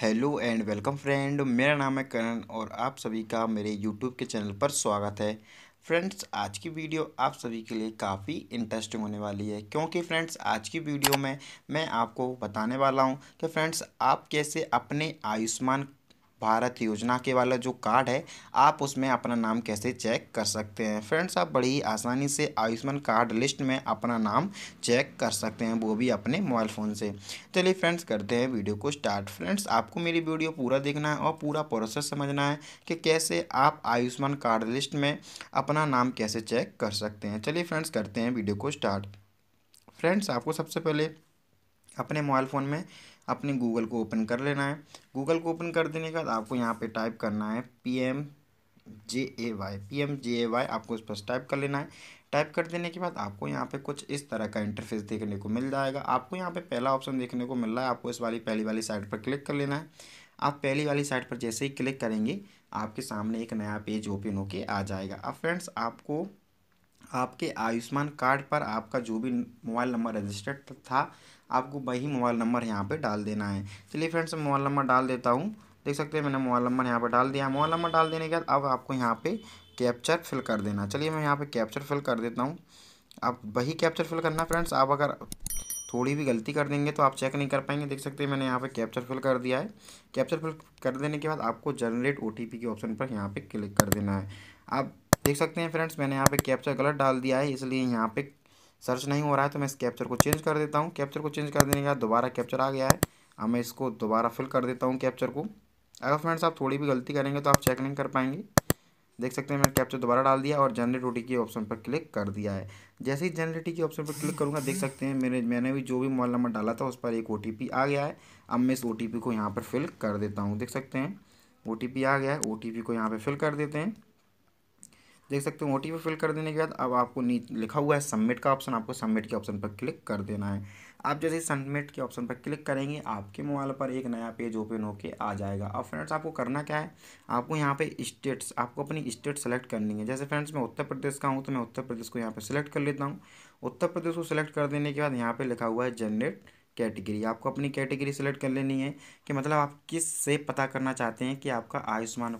hello and welcome friend मेरा नाम है करण और आप सभी का मेरे यूट्यूब के चैनल पर स्वागत है फ्रेंड्स आज की वीडियो आप सभी के लिए काफ़ी इंटरेस्टिंग होने वाली है क्योंकि फ्रेंड्स आज की वीडियो में मैं आपको बताने वाला हूं कि फ्रेंड्स आप कैसे अपने आयुष्मान भारत योजना के वाला जो कार्ड है आप उसमें अपना नाम कैसे चेक कर सकते हैं फ्रेंड्स आप बड़ी ही आसानी से आयुष्मान कार्ड लिस्ट में अपना नाम चेक कर सकते हैं वो भी अपने मोबाइल फ़ोन से चलिए फ्रेंड्स करते हैं वीडियो को स्टार्ट फ्रेंड्स आपको मेरी वीडियो पूरा देखना है और पूरा प्रोसेस समझना है कि कैसे आप आयुष्मान कार्ड लिस्ट में अपना नाम कैसे चेक कर सकते हैं चलिए फ्रेंड्स करते हैं वीडियो को स्टार्ट फ्रेंड्स आपको सबसे पहले अपने मोबाइल फ़ोन में अपने गूगल को ओपन कर लेना है गूगल को ओपन कर देने के बाद आपको यहाँ पे टाइप करना है P M J A Y P M J A Y आपको इस पर टाइप कर लेना है टाइप कर देने के बाद आपको यहाँ पे कुछ इस तरह का इंटरफेस देखने को मिल जाएगा आपको यहाँ पे पहला ऑप्शन देखने को मिल रहा है आपको इस वाली पहली वाली साइड पर क्लिक कर लेना है आप पहली वाली साइड पर जैसे ही क्लिक करेंगे आपके सामने एक नया पेज ओपन होके आ जाएगा अब फ्रेंड्स आपको आपके आयुष्मान कार्ड पर आपका जो भी मोबाइल नंबर रजिस्टर्ड था आपको वही मोबाइल नंबर यहाँ पर डाल देना है चलिए फ्रेंड्स मैं मोबाइल नंबर डाल देता हूँ देख सकते हैं मैंने मोबाइल नंबर यहाँ पर डाल दिया मोबाइल नंबर डाल देने के बाद अब आपको यहाँ पर कैप्चर फिल कर देना चलिए मैं यहाँ पर कैप्चर फिल कर देता हूँ आप वही कैप्चर फिल करना फ्रेंड्स आप अगर थोड़ी भी गलती कर देंगे तो आप चेक नहीं कर पाएंगे देख सकते हैं मैंने यहाँ पे कैप्चर फिल कर दिया है कैप्चर फिल कर देने के बाद आपको जनरेट ओ के ऑप्शन पर यहाँ पर क्लिक कर देना है आप देख सकते हैं फ्रेंड्स मैंने यहाँ पे कैप्चर गलत डाल दिया है इसलिए यहाँ पे सर्च नहीं हो रहा है तो मैं इस कैप्चर को चेंज कर देता हूँ कैप्चर को चेंज कर देने के बाद दोबारा कैप्चर आ गया है अब मैं इसको दोबारा फिल कर देता हूँ कैप्चर को अगर फ्रेंड्स आप थोड़ी भी गलती करेंगे तो आप चेक नहीं कर पाएंगे देख सकते हैं मैंने कैप्चर दोबारा डाल दिया और जनरेट ओटी के ऑप्शन पर क्लिक कर दिया है जैसे ही जनरेट के ऑप्शन पर क्लिक करूँगा देख सकते हैं मेरे मैंने भी जो भी मोबाइल नंबर डाला था उस पर एक ओ आ गया है अब मैं इस ओ को यहाँ पर फिल कर देता हूँ देख सकते हैं ओ आ गया है ओ को यहाँ पर फिल कर देते हैं देख सकते हो ओ फिल कर देने के बाद अब आपको नीचे लिखा हुआ है सबमिट का ऑप्शन आपको सबमिट के ऑप्शन पर क्लिक कर देना है आप जैसे सबमिट के ऑप्शन पर क्लिक करेंगे आपके मोबाइल पर एक नया पेज ओपन होके आ जाएगा अब फ्रेंड्स आपको करना क्या है आपको यहाँ पे स्टेट्स आपको अपनी स्टेट सेलेक्ट करनी है जैसे फ्रेंड्स मैं उत्तर प्रदेश का हूँ तो मैं उत्तर प्रदेश को यहाँ पर सिलेक्ट कर लेता हूँ उत्तर प्रदेश को सिलेक्ट कर देने के बाद यहाँ पर लिखा हुआ है जनरेट कैटेगरी आपको अपनी कैटेगरी सेलेक्ट कर लेनी है कि मतलब आप किस से पता करना चाहते हैं कि आपका आयुष्मान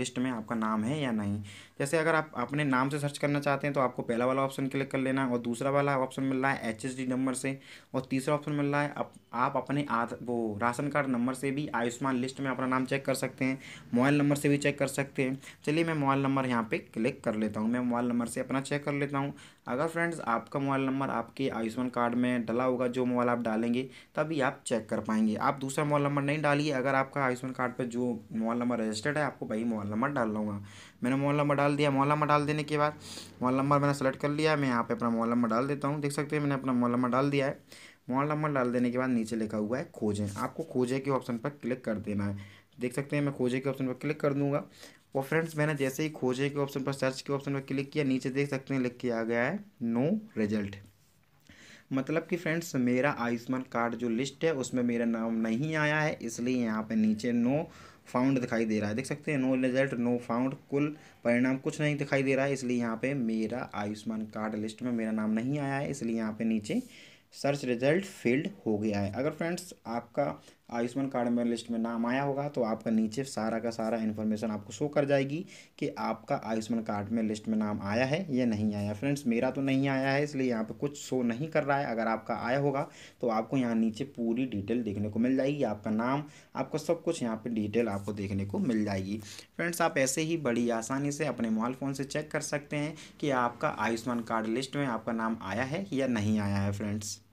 लिस्ट में आपका नाम है या नहीं जैसे अगर आप अपने नाम से सर्च करना चाहते हैं तो आपको पहला वाला ऑप्शन क्लिक कर लेना है और दूसरा वाला ऑप्शन मिल रहा है एच नंबर से और तीसरा ऑप्शन मिल रहा है आप, अपने वो राशन कार्ड नंबर से भी आयुष्मान लिस्ट में अपना नाम चेक कर सकते हैं मोबाइल नंबर से भी चेक कर सकते हैं चलिए मैं मोबाइल नंबर यहाँ पर क्लिक कर लेता हूँ मैं मोबाइल नंबर से अपना चेक कर लेता हूँ अगर फ्रेंड्स आपका मोबाइल नंबर आपके आयुष्मान कार्ड में डला होगा जो मोबाइल आप डालेंगे डालेंगे तभी आप चेक कर पाएंगे आप दूसरा मोबाइल नंबर नहीं डालिए अगर आपका आयुष्मान कार्ड पर जो मोबाइल नंबर रजिस्टर्ड है आपको वही मोबाइल नंबर डाल लूँगा मैंने मोबाइल नंबर डाल दिया मोबाइल नंबर डाल देने के बाद मोबाइल नंबर मैंने सेलेक्ट कर लिया मैं यहाँ पर अपना मोबाइल नंबर डाल देता हूँ देख सकते हैं मैंने अपना मोबाइल नंबर डाल दिया है मोबाइल नंबर डाल देने के बाद नीचे लिखा हुआ है खोजें आपको खोजे के ऑप्शन पर क्लिक कर देना है देख सकते हैं मैं खोजे के ऑप्शन पर क्लिक कर दूंगा और फ्रेंड्स मैंने जैसे ही खोजे के ऑप्शन पर सर्च के ऑप्शन पर क्लिक किया नीचे देख सकते हैं लिख के आ गया है नो रिजल्ट मतलब कि फ्रेंड्स मेरा आयुष्मान कार्ड जो लिस्ट है उसमें मेरा नाम नहीं आया है इसलिए यहाँ पर नीचे नो फाउंड दिखाई दे रहा है देख सकते हैं नो रिजल्ट नो फाउंड कुल परिणाम कुछ नहीं दिखाई दे रहा है इसलिए यहाँ पे मेरा आयुष्मान कार्ड लिस्ट में मेरा नाम नहीं आया है इसलिए यहाँ पे नीचे सर्च रिजल्ट फील्ड हो गया है अगर फ्रेंड्स आपका आयुष्मान कार्ड में लिस्ट में नाम आया होगा तो आपका नीचे सारा का सारा इन्फॉर्मेशन आपको शो कर जाएगी कि आपका आयुष्मान कार्ड में लिस्ट में नाम आया है या नहीं आया फ्रेंड्स मेरा तो नहीं आया है इसलिए यहाँ पर कुछ शो नहीं कर रहा है अगर आपका आया होगा तो आपको यहाँ नीचे पूरी डिटेल देखने को मिल जाएगी आपका नाम आपका सब कुछ यहाँ पर डिटेल आपको देखने को मिल जाएगी फ्रेंड्स आप ऐसे ही बड़ी आसानी से अपने मोबाइल फ़ोन से चेक कर सकते हैं कि आपका आयुष्मान कार्ड लिस्ट में आपका नाम आया है या नहीं आया है फ्रेंड्स